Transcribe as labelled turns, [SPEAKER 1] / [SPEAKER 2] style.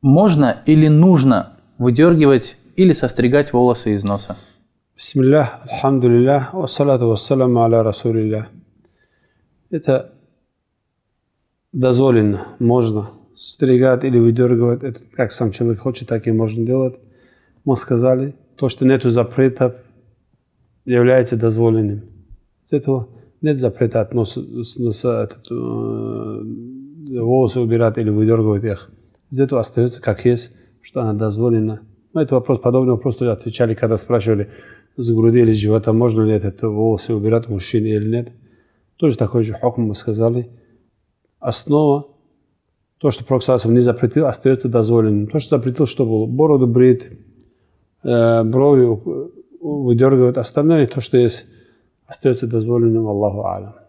[SPEAKER 1] Можно или нужно выдергивать или состригать волосы из носа?
[SPEAKER 2] Бисмиллах, алхамдулиллах, вассалату вассаламу аля расулиллах. Это дозволено, можно стригать или выдергивать. Это как сам человек хочет, так и можно делать. Мы сказали, то, что нету запретов, является дозволенным. С этого нет запрета от носа, носа э, этот, э, волосы убирать или выдергивать их из этого остается как есть, что она дозволена. Но ну, это вопрос подобный просто отвечали, когда спрашивали с груди или живота, можно ли этот волосы убирать мужчине или нет. Тоже такой же хокм мы сказали. Основа, то, что Пророк не запретил, остается дозволенным. То, что запретил, что было? Бороду брит, э, брови выдергивают, остальное, то, что есть, остается дозволенным Аллаху Алям.